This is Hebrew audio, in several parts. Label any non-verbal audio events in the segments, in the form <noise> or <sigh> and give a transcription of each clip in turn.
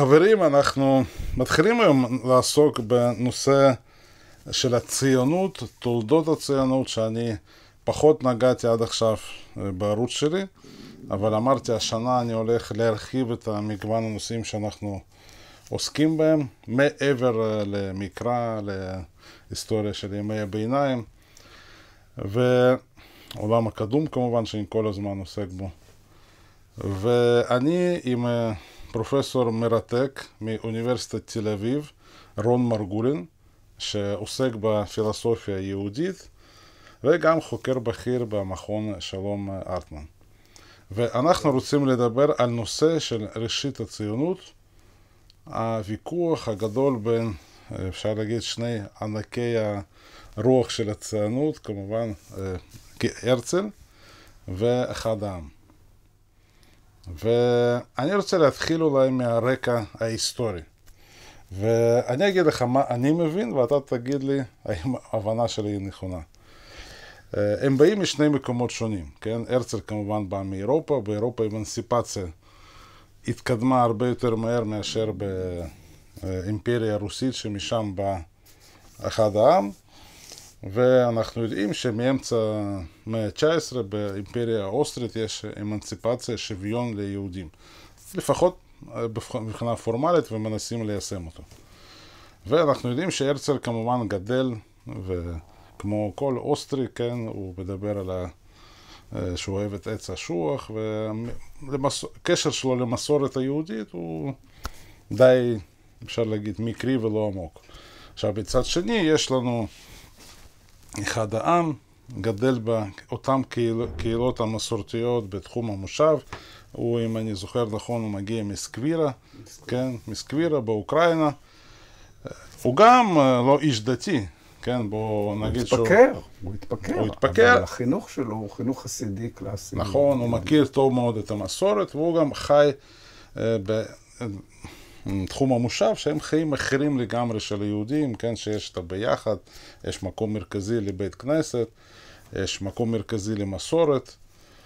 חברים, אנחנו מתחילים היום לעסוק בנושא של הציונות, תולדות הציונות, שאני פחות נגעתי עד עכשיו אה, בערוץ שלי, אבל אמרתי, השנה אני הולך להרחיב את מגוון הנושאים שאנחנו עוסקים בהם, מעבר אה, למקרא, להיסטוריה של ימי הביניים, ועולם הקדום כמובן, שאני כל הזמן עוסק בו. ואני עם... אה, פרופסור מרתק מאוניברסיטת תל אביב, רון מרגולין, שעוסק בפילוסופיה היהודית, וגם חוקר בכיר במכון שלום ארטמן. ואנחנו רוצים לדבר על נושא של ראשית הציונות, הוויכוח הגדול בין, אפשר להגיד, שני ענקי הרוח של הציונות, כמובן אה, הרצל, ואחד העם. ואני רוצה להתחיל אולי מהרקע ההיסטורי. ואני אגיד לך מה אני מבין, ואתה תגיד לי האם ההבנה שלי היא נכונה. אה, הם באים משני מקומות שונים, כן? הרצל כמובן בא מאירופה, באירופה אמנסיפציה התקדמה הרבה יותר מהר מאשר באימפריה הרוסית, שמשם בא אחד העם. ואנחנו יודעים שמאמצע המאה ה-19 באימפריה האוסטרית יש אמנציפציה, שוויון ליהודים. לפחות אה, מבחינה פורמלית ומנסים ליישם אותו. ואנחנו יודעים שהרצל כמובן גדל, וכמו כל אוסטרי, כן, הוא מדבר על ה... אה, שהוא אוהב את עץ אשוח, והקשר שלו למסורת היהודית הוא די, אפשר להגיד, מקרי ולא עמוק. עכשיו, מצד שני, יש לנו... אחד העם, גדל באותן קהיל, קהילות המסורתיות בתחום המושב. הוא, אם אני זוכר נכון, הוא מגיע מסקבירה, כן, מסקבירה באוקראינה. הוא גם אה, לא איש דתי, כן, בואו נגיד שהוא... הוא התפקר, הוא התפקר, הוא התפקר. אבל החינוך שלו הוא חינוך חסידי קלאסי. נכון, הוא מכיר טוב מאוד את המסורת, והוא גם חי אה, תחום המושב, שהם חיים אחרים לגמרי של היהודים, כן, שיש את הביחד, יש מקום מרכזי לבית כנסת, יש מקום מרכזי למסורת.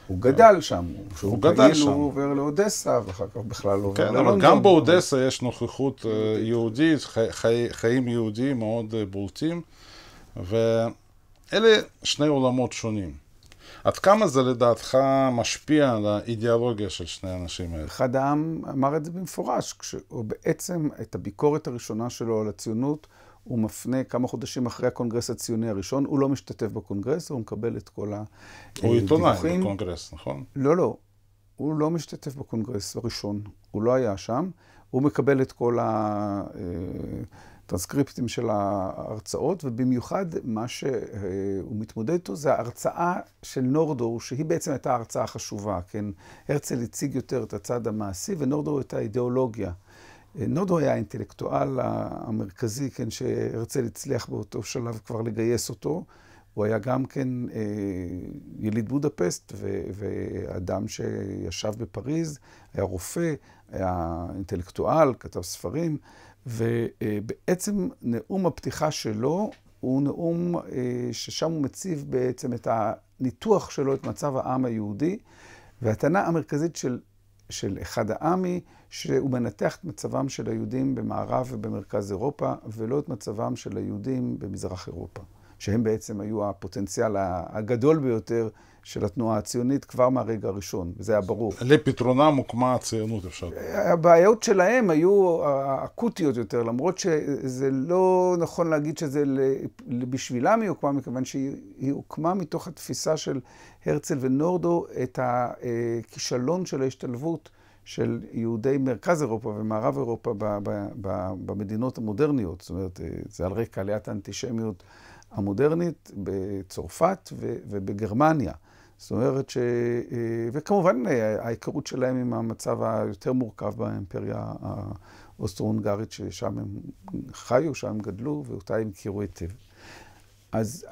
הוא גדל שם, הוא גדל כאילו שם. הוא עובר לאודסה, ואחר כך בכלל עובר ללונדון. כן, אבל גם באודסה יש נוכחות אה, יהודית, חי, חי, חיים יהודיים מאוד אה, בולטים, ואלה שני עולמות שונים. עד כמה זה לדעתך משפיע על האידיאולוגיה של שני האנשים האלה? אחד העם אמר את זה במפורש, כשהוא בעצם, את הביקורת הראשונה שלו על הציונות, הוא מפנה כמה חודשים אחרי הקונגרס הציוני הראשון, הוא לא משתתף בקונגרס, הוא מקבל את כל הדיווחים. הוא עיתונאי בקונגרס, נכון? לא, לא. הוא לא משתתף בקונגרס הראשון, הוא לא היה שם. הוא מקבל את כל ה... אה, הטרנסקריפטים של ההרצאות, ובמיוחד מה שהוא מתמודד איתו זה ההרצאה של נורדור, שהיא בעצם הייתה ההרצאה החשובה, כן? הרצל הציג יותר את הצד המעשי, ונורדור הייתה אידיאולוגיה. נורדור היה האינטלקטואל המרכזי, כן, שהרצל הצליח באותו שלב כבר לגייס אותו. הוא היה גם כן אה, יליד בודפסט ואדם שישב בפריז, היה רופא, היה אינטלקטואל, כתב ספרים, ובעצם נאום הפתיחה שלו הוא נאום אה, ששם הוא מציב בעצם את הניתוח שלו, את מצב העם היהודי, והטענה המרכזית של, של אחד העם היא שהוא מנתח את מצבם של היהודים במערב ובמרכז אירופה, ולא את מצבם של היהודים במזרח אירופה, שהם בעצם היו הפוטנציאל הגדול ביותר של התנועה הציונית כבר מהרגע הראשון, וזה היה ברור. לפתרונם הוקמה הציונות, אפשר לומר. אה, הבעיות שלהם היו אקוטיות יותר, למרות שזה לא נכון להגיד שזה בשבילם היא הוקמה, מכיוון שהיא הוקמה מתוך התפיסה של הרצל ונורדו את הכישלון אה, של ההשתלבות. של יהודי מרכז אירופה ומערב אירופה במדינות המודרניות. זאת אומרת, אה, זה על רקע עליית האנטישמיות המודרנית בצרפת ובגרמניה. זאת אומרת ש... אה, וכמובן אה, ההיכרות שלהם עם המצב היותר מורכב באימפריה האוסטרו-הונגרית, ששם הם חיו, שם הם גדלו, ואותה הם הכירו היטב. אז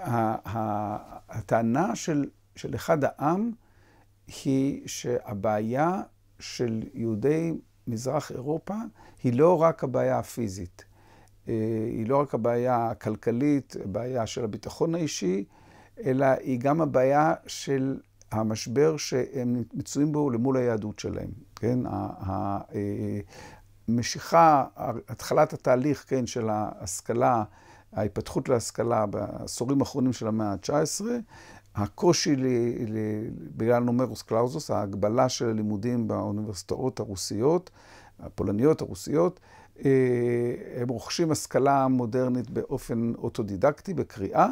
הטענה של, של אחד העם היא שהבעיה של יהודי מזרח אירופה היא לא רק הבעיה הפיזית, אה, היא לא רק הבעיה הכלכלית, הבעיה של הביטחון האישי, אלא היא גם הבעיה של המשבר שהם מצויים בו למול היהדות שלהם, כן? המשיכה, אה, התחלת התהליך, כן, של ההשכלה, ההיפתחות להשכלה בעשורים האחרונים של המאה ה-19, הקושי ל, ל, בגלל נומרוס קלאוזוס, ההגבלה של הלימודים באוניברסיטאות הרוסיות, הפולניות הרוסיות, אה, הם רוכשים השכלה מודרנית באופן אוטודידקטי, בקריאה.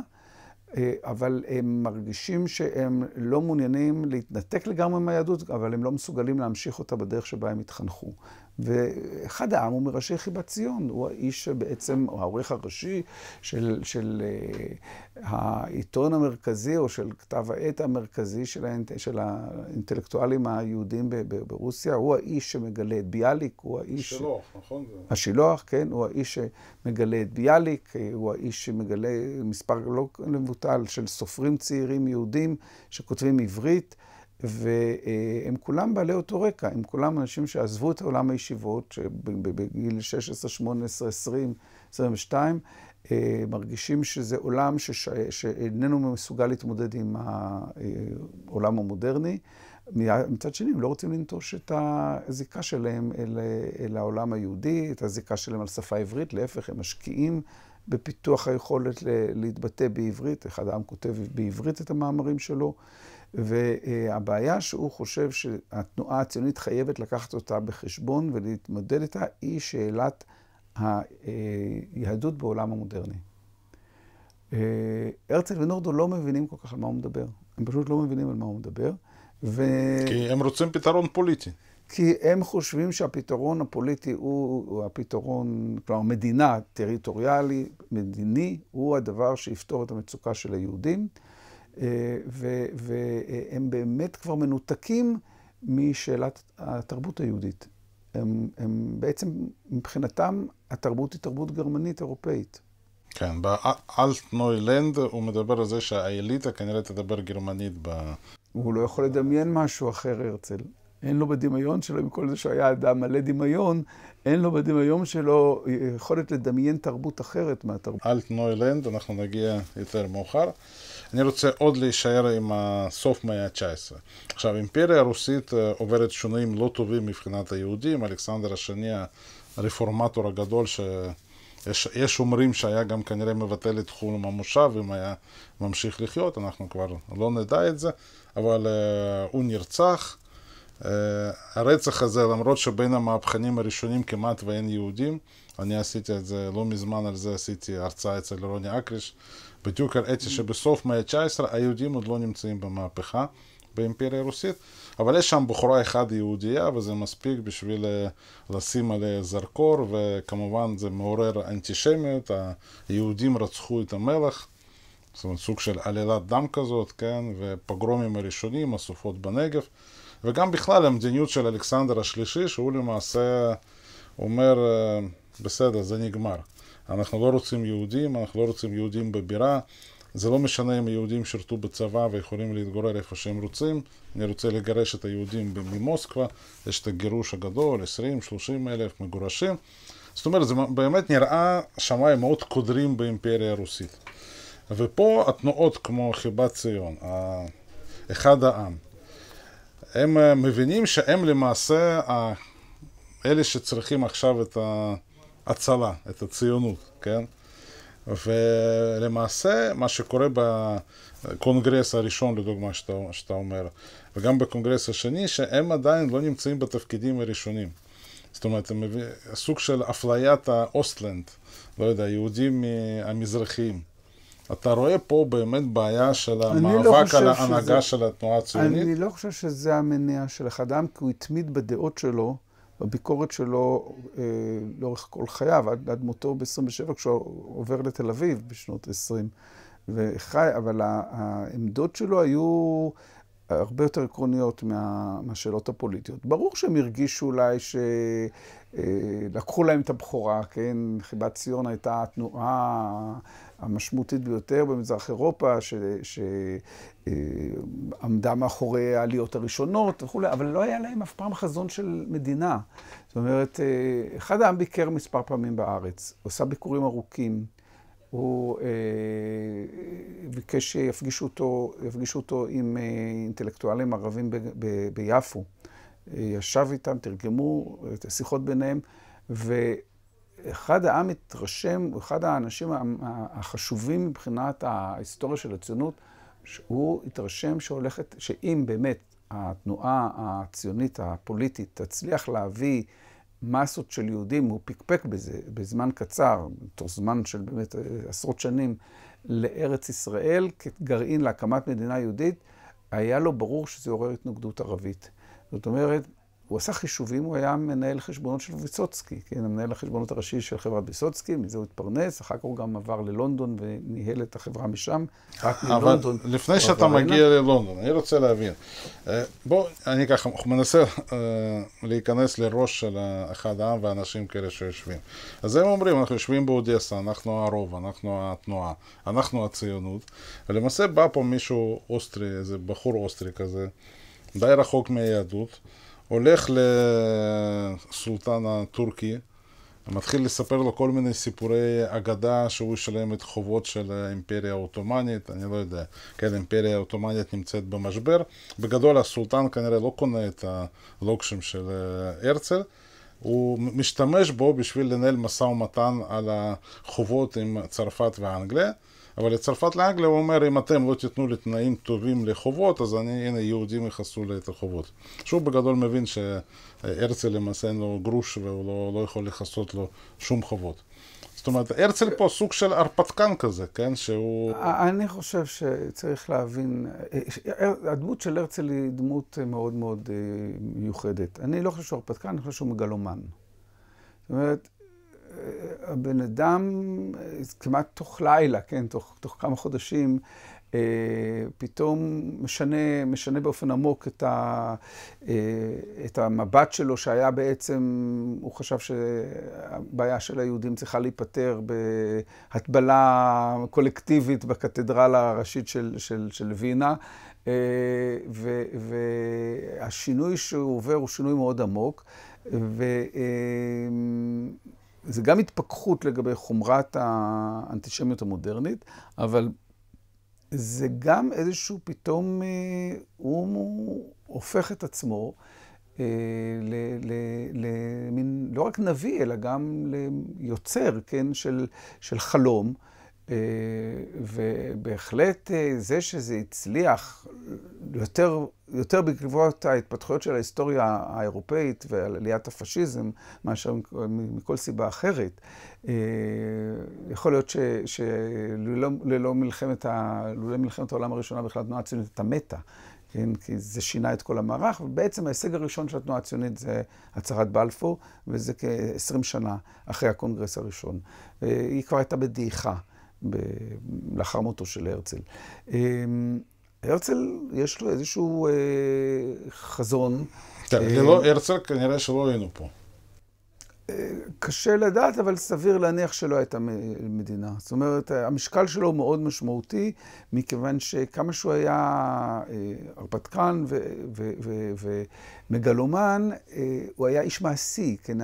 אה, אבל הם מרגישים שהם לא מעוניינים להתנתק לגמרי מהיהדות, אבל הם לא מסוגלים להמשיך אותה בדרך שבה הם התחנכו. ואחד העם הוא מראשי חיבת ציון, הוא האיש שבעצם, או העורך הראשי של, של uh, העיתון המרכזי או של כתב העת המרכזי של, האינט, של האינטלקטואלים היהודים ב, ב, ברוסיה, הוא האיש שמגלה את ביאליק, הוא האיש... השילוח, נכון? השילוח, כן, הוא האיש שמגלה את ביאליק, אה, הוא האיש שמגלה מספר לא מבוטל של סופרים צעירים יהודים שכותבים עברית. והם כולם בעלי אותו רקע, הם כולם אנשים שעזבו את עולם הישיבות, שבגיל 16, 18, 20, 22, מרגישים שזה עולם שש... שאיננו מסוגל להתמודד עם העולם המודרני. מצד שני, הם לא רוצים לנטוש את הזיקה שלהם אל, אל העולם היהודי, את הזיקה שלהם על שפה עברית, להפך, הם משקיעים בפיתוח היכולת להתבטא בעברית. אחד העם כותב בעברית את המאמרים שלו. והבעיה שהוא חושב שהתנועה הציונית חייבת לקחת אותה בחשבון ולהתמודד איתה, היא שאלת היהדות בעולם המודרני. אה, הרצל ונורדו לא מבינים כל כך על מה הוא מדבר. הם פשוט לא מבינים על מה הוא מדבר. ו... כי הם רוצים פתרון פוליטי. כי הם חושבים שהפתרון הפוליטי הוא הפתרון, כלומר מדינה טריטוריאלי, מדיני, הוא הדבר שיפתור את המצוקה של היהודים. אה, והם אה, באמת כבר מנותקים משאלת התרבות היהודית. הם, הם בעצם, מבחינתם, התרבות היא תרבות גרמנית אירופאית. כן, באלט באלטנוילנד הוא מדבר על זה שהאליטה כנראה תדבר גרמנית ב... הוא לא יכול לדמיין משהו אחר, הרצל. אין לו בדמיון שלו, עם כל זה שהיה אדם מלא דמיון, אין לו בדמיון שלו יכולת לדמיין תרבות אחרת מהתרבות. אלט אלטנוילנד, אנחנו נגיע יותר מאוחר. אני רוצה עוד להישאר עם סוף מאה ה-19. עכשיו, האימפריה הרוסית אה, עוברת שינויים לא טובים מבחינת היהודים. אלכסנדר השני, הרפורמטור הגדול, שיש אומרים שהיה גם כנראה מבטל את חולם המושב, אם היה ממשיך לחיות, אנחנו כבר לא נדע את זה, אבל uh, הוא נרצח. Uh, הרצח הזה, למרות שבין המהפכנים הראשונים כמעט ואין יהודים, אני עשיתי את זה לא מזמן, על זה עשיתי הרצאה אצל רוני אקריש, בדיוק הראיתי שבסוף מאה ה-19 היהודים עוד לא נמצאים במהפכה באימפריה הרוסית, אבל יש שם בחורה אחת יהודייה וזה מספיק בשביל אה, לשים עליה זרקור וכמובן זה מעורר אנטישמיות, היהודים רצחו את המלך, זאת אומרת סוג של עלילת דם כזאת, כן, ופוגרומים הראשונים, הסופות בנגב, וגם בכלל המדיניות של אלכסנדר השלישי שהוא למעשה אומר אה, בסדר זה נגמר אנחנו לא רוצים יהודים, אנחנו לא רוצים יהודים בבירה, זה לא משנה אם היהודים שירתו בצבא ויכולים להתגורר איפה שהם רוצים, אני רוצה לגרש את היהודים ממוסקבה, יש את הגירוש הגדול, 20-30 אלף מגורשים, זאת אומרת, זה באמת נראה שמיים מאוד קודרים באימפריה הרוסית. ופה התנועות כמו חיבת ציון, אחד העם, הם אה, מבינים שהם למעשה אלה שצריכים עכשיו את ה... הצלה, את הציונות, כן? ולמעשה, מה שקורה בקונגרס הראשון, לדוגמה, שאתה, שאתה אומר, וגם בקונגרס השני, שהם עדיין לא נמצאים בתפקידים הראשונים. זאת אומרת, הם מביא, סוג של אפליית האוסטלנד, לא יודע, היהודים המזרחיים. אתה רואה פה באמת בעיה של לא המאבק לא על ההנהגה שזה... של התנועה הציונית? אני לא חושב שזה המניע של אחד העם, כי הוא התמיד בדעות שלו. בביקורת שלו אה, לאורך כל חייו, עד, עד מותו ב-27, כשהוא עובר לתל אביב בשנות 20. וחי, אבל העמדות שלו היו הרבה יותר עקרוניות מה, מהשאלות הפוליטיות. ברור שהם הרגישו אולי שלקחו אה, להם את הבכורה, כן? חיבת ציון הייתה תנועה... אה, המשמעותית ביותר במזרח אירופה, שעמדה אה, מאחורי העליות הראשונות וכולי, אבל לא היה להם אף פעם חזון של מדינה. זאת אומרת, אה, אחד העם ביקר מספר פעמים בארץ, עושה ביקורים ארוכים. הוא אה, ביקש שיפגישו אותו, אותו עם אה, אינטלקטואלים ערבים ב, ב, ביפו. ישב איתם, תרגמו את השיחות ביניהם, ו... אחד העם מתרשם, הוא אחד האנשים החשובים מבחינת ההיסטוריה של הציונות, שהוא התרשם שהולכת, שאם באמת התנועה הציונית הפוליטית תצליח להביא מסות של יהודים, הוא פקפק בזה בזמן קצר, תוך זמן של באמת אה, עשרות שנים, לארץ ישראל כגרעין להקמת מדינה יהודית, היה לו ברור שזה עורר התנגדות ערבית. זאת אומרת, הוא עשה חישובים, הוא היה מנהל חשבונות של ויסוצקי, כן, המנהל החשבונות הראשי של חברת ויסוצקי, מזה הוא התפרנס, אחר כך הוא גם עבר ללונדון וניהל את החברה משם, רק מלונדון. אבל לפני שאתה מגיע אליי. ללונדון, אני רוצה להבין. אה, בוא, אני ככה מנסה אה, להיכנס לראש של אחד העם ואנשים כאלה שיושבים. אז הם אומרים, אנחנו יושבים באודסה, אנחנו הרוב, אנחנו התנועה, אנחנו הציונות, ולמעשה בא פה מישהו אוסטרי, איזה בחור אוסטרי כזה, די רחוק מהיהדות. הולך לסולטן הטורקי, מתחיל לספר לו כל מיני סיפורי אגדה שהוא ישלם את חובות של האימפריה העות'מאנית, אני לא יודע, כן, האימפריה העות'מאנית נמצאת במשבר. בגדול הסולטן כנראה לא קונה את הלוקשים של אה, הרצל, הוא משתמש בו בשביל לנהל משא ומתן על החובות עם צרפת ואנגליה. אבל לצרפת לאנגליה הוא אומר, אם אתם לא תיתנו לי תנאים טובים לחובות, אז אני, הנה, יהודים יכעסו לי את החובות. שוב בגדול מבין שהרצל למעשה אין לו גרוש והוא לא, לא יכול לכסות לו שום חובות. זאת אומרת, הרצל פה סוג של הרפתקן כזה, כן? שהוא... אני חושב שצריך להבין, הדמות של הרצל היא דמות מאוד מאוד אה, מיוחדת. אני לא חושב שהוא הרפתקן, אני חושב שהוא מגלומן. זאת אומרת, הבן אדם, כמעט תוך לילה, כן, תוך, תוך כמה חודשים, אה, פתאום משנה, משנה באופן עמוק את, ה, אה, את המבט שלו, שהיה בעצם, הוא חשב שהבעיה של היהודים צריכה להיפתר בהטבלה קולקטיבית בקתדרלה הראשית של, של, של וינה. אה, ו, והשינוי שהוא עובר הוא שינוי מאוד עמוק. ו... אה, זה גם התפכחות לגבי חומרת האנטישמיות המודרנית, אבל זה גם איזשהו פתאום, אה, הוא הופך את עצמו אה, למין, לא רק נביא, אלא גם ליוצר, כן, של, של חלום. אה, ובהחלט אה, זה שזה הצליח יותר, יותר בעקבות ההתפתחויות של ההיסטוריה האירופאית ועל עליית הפשיזם מאשר מכל סיבה אחרת. אה, יכול להיות שללא מלחמת, מלחמת העולם הראשונה בכלל התנועה הציונית הייתה מתה. כן, כי זה שינה את כל המערך, ובעצם ההישג הראשון של התנועה הציונית זה הצהרת בלפור, וזה כ-20 שנה אחרי הקונגרס הראשון. היא כבר הייתה בדעיכה. ב... לאחר מותו של הרצל. אמ, הרצל, יש לו איזשהו אה, חזון. כן, אה, ללא הרצל כנראה שלא היינו פה. אה, קשה לדעת, אבל סביר להניח שלא הייתה מדינה. זאת אומרת, המשקל שלו הוא מאוד משמעותי, מכיוון שכמה שהוא היה אה, הרפתקן ומגלומן, אה, הוא היה איש מעשי. כן,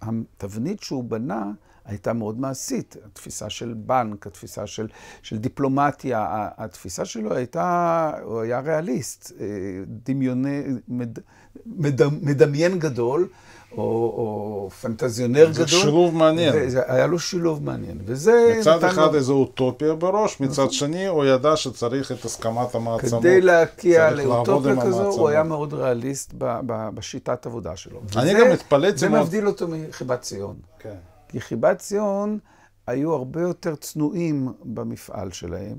התבנית שהוא בנה הייתה מאוד מעשית. התפיסה של בנק, התפיסה של, של דיפלומטיה, התפיסה שלו הייתה, הוא היה ריאליסט, אה, דמיוני, מד, מד, מדמיין גדול. או, או פנטזיונר זה גדול. זה שילוב מעניין. וזה, היה לו שילוב מעניין, וזה... מצד אחד לו... איזו אוטופיה בראש, מצד נכון. שני הוא ידע שצריך את הסכמת המעצמות. כדי להקיע לאוטופיה כזו, הוא היה מאוד ריאליסט ב, ב, בשיטת עבודה שלו. אני וזה, גם התפלאתי מאוד. זה מבדיל אותו מחיבת ציון. כן. כי חיבת ציון היו הרבה יותר צנועים במפעל שלהם.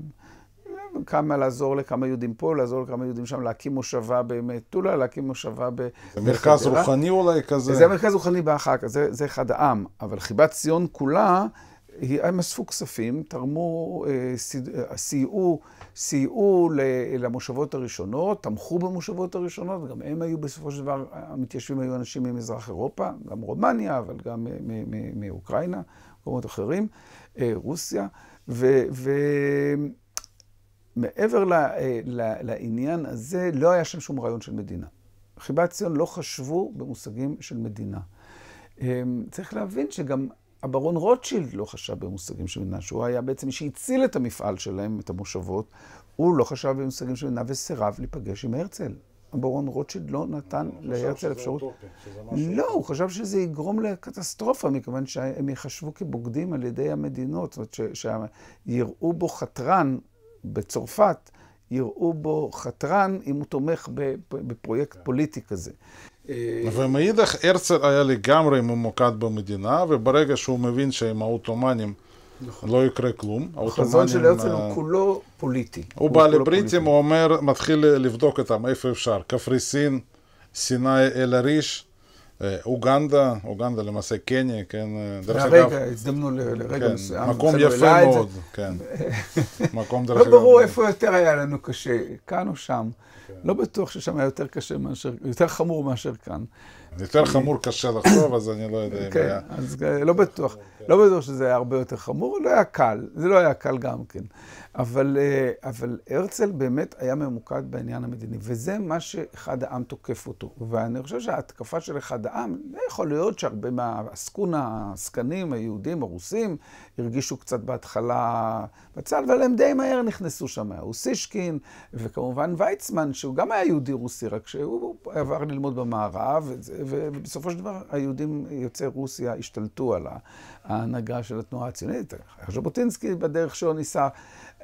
כמה לעזור לכמה יהודים פה, לעזור לכמה יהודים שם, להקים מושבה במטולה, להקים מושבה ב... זה מרכז רוחני אולי כזה. זה מרכז רוחני באחר כך, זה, זה אחד העם. אבל חיבת ציון כולה הם אספו כספים, תרמו, אה, אה, סייעו, סייעו למושבות הראשונות, תמכו במושבות הראשונות, גם הם היו בסופו של דבר, אה, המתיישבים היו אנשים ממזרח אירופה, גם רומניה, אבל גם מאוקראינה, מקומות אחרים, רוסיה, ו... ו מעבר ל, ל, לעניין הזה, לא היה שם שום רעיון של מדינה. חיבת ציון לא חשבו במושגים של מדינה. אמ, צריך להבין שגם הברון רוטשילד לא חשב במושגים של מדינה, שהוא היה בעצם מי שהציל את המפעל שלהם, את המושבות, הוא לא חשב במושגים של מדינה וסירב להיפגש עם הרצל. הברון רוטשילד לא נתן להרצל אפשרות... הוא חשב שזה אוטופי, שזה משהו... לא, הוא חשב שזה יגרום לקטסטרופה, מכיוון שהם ייחשבו כבוגדים על ידי המדינות. זאת אומרת, שיראו בו חתרן בצרפת, יראו בו חתרן אם הוא תומך בפרויקט כן. פוליטי כזה. אה, ומאידך הרצל היה לגמרי ממוקד במדינה, וברגע שהוא מבין שעם העות'מאנים נכון. לא יקרה כלום. החזון של הרצל הוא אה, כולו פוליטי. הוא בא לבריטים, הוא אומר, מתחיל לבדוק אותם, איפה אפשר. קפריסין, סיני, אל עריש, אה, אוגנדה, אוגנדה למעשה קניה, כן, אה, דרך אגב. לרגע, הזדמנו לרגע מסוים. מקום יפה מאוד, כן. <laughs> מקום דרך אגב. לא ברור איפה יותר היה לנו קשה, כאן או שם. כן. לא בטוח ששם היה יותר קשה מאשר, יותר חמור מאשר כאן. יותר אה, חמור קשה לחשוב, אז אני לא יודע אם כן, היה... כן, אז לא בטוח. כן. לא בטוח שזה היה הרבה יותר חמור, לא היה קל. זה לא היה קל גם כן. אבל, אה, אבל הרצל באמת היה ממוקד בעניין המדיני, וזה מה שאחד העם תוקף אותו. ואני חושב שההתקפה של אחד העם, יכול להיות שהרבה מהעסקונה, העסקנים, היהודים, הרוסים, הרגישו קצת בהתחלה בצד, אבל הם די מהר נכנסו שם, האוסישקין, וכמובן ויצמן, שהוא גם היה יהודי רוסי, רק שהוא עבר ללמוד במערב, ובסופו של דבר היהודים יוצאי רוסיה השתלטו על ההנהגה של התנועה הציונית. ז'בוטינסקי בדרך שהוא ניסה.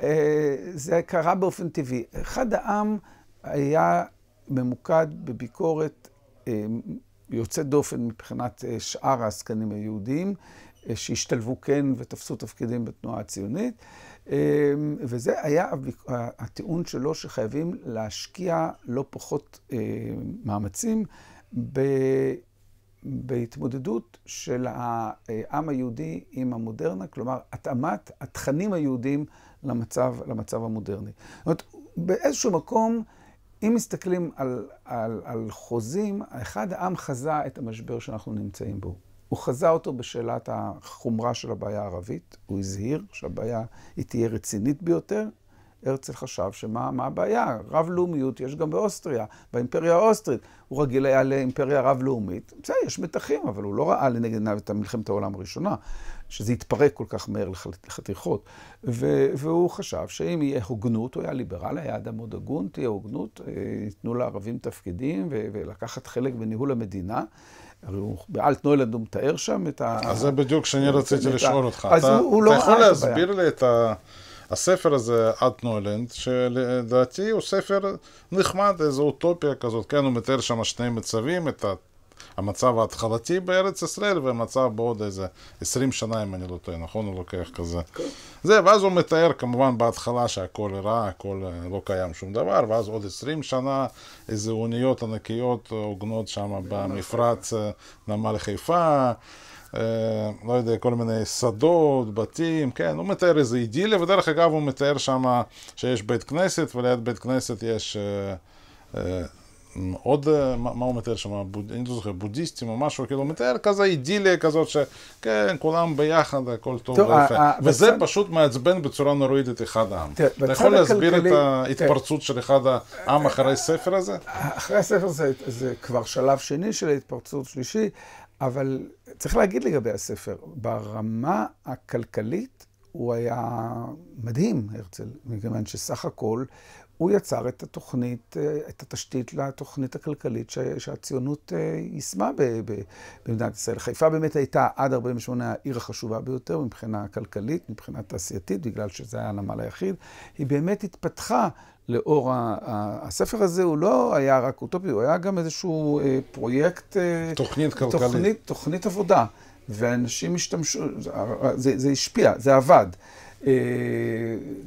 אה, זה קרה באופן טבעי. אחד העם היה ממוקד בביקורת אה, יוצאת דופן מבחינת אה, שאר העסקנים היהודים, שהשתלבו כן ותפסו תפקידים בתנועה הציונית. וזה היה הטיעון שלו שחייבים להשקיע לא פחות מאמצים ב... בהתמודדות של העם היהודי עם המודרנה, כלומר, התאמת התכנים היהודיים למצב, למצב המודרני. זאת אומרת, באיזשהו מקום, אם מסתכלים על, על, על חוזים, אחד העם חזה את המשבר שאנחנו נמצאים בו. הוא חזה אותו בשאלת החומרה של הבעיה הערבית, הוא הזהיר שהבעיה היא תהיה רצינית ביותר. הרצל חשב שמה הבעיה? רב-לאומיות יש גם באוסטריה, באימפריה האוסטרית. הוא רגיל היה לאימפריה רב-לאומית. בסדר, יש מתחים, אבל הוא לא ראה לנגד עיניו את מלחמת העולם הראשונה. שזה יתפרק כל כך מהר לחתיכות. ו, והוא חשב שאם יהיה הוגנות, הוא היה ליברל, היה אדם מאוד הגון, תהיה הוגנות, אה, ייתנו לערבים תפקידים ו, ולקחת חלק בניהול המדינה. הרי הוא באלטנוילנד הוא מתאר שם את ה... אז זה בדיוק שאני רציתי לשאול אותך. אז אתה, הוא, הוא לא... אתה יכול להסביר לי את ה... הספר הזה, אלטנוילנד, שלדעתי הוא ספר נחמד, איזו אוטופיה כזאת, כן, הוא מתאר שם שני מצבים, את ה... המצב ההתחלתי בארץ ישראל והמצב בעוד איזה 20 שנה, אם אני לא טועה, נכון? הוא לוקח כזה. כן. זה, ואז הוא מתאר כמובן בהתחלה שהכל רע, הכל אה, לא קיים שום דבר, ואז עוד 20 שנה איזה אוניות ענקיות אה, עוגנות שם במפרץ אה, נמל חיפה. לא יודע, כל מיני שדות, בתים, כן, הוא מתאר איזה אידיליה, ודרך אגב הוא מתאר שם שיש בית כנסת, וליד בית כנסת יש עוד, אה, מה הוא מתאר שם? אני לא זוכר, בודהיסטים או משהו, כאילו, הוא מתאר כזה אידיליה כזאת, שכן, כולם ביחד, הכל טוב ויפה. וזה פשוט מעצבן בצורה נוראית את אחד העם. אתה יכול להסביר את ההתפרצות של אחד העם אחרי הספר הזה? אחרי הספר זה כבר שלב שני של ההתפרצות שלישי, אבל צריך להגיד לגבי הספר, ברמה הכלכלית, הוא היה מדהים, הרצל, מכיוון שסך הכל הוא יצר את התוכנית, אה, את התשתית לתוכנית הכלכלית שהציונות אה, יישמה במדינת ישראל. חיפה באמת הייתה עד 48' העיר החשובה ביותר מבחינה כלכלית, מבחינה תעשייתית, בגלל שזה היה הנמל היחיד. היא באמת התפתחה לאור ה... הספר הזה, הוא לא היה רק אוטופי, הוא היה גם איזשהו אה, פרויקט... תוכנית כלכלית. תוכנית, תוכנית עבודה. ואנשים השתמשו, זה, זה השפיע, זה עבד. אה,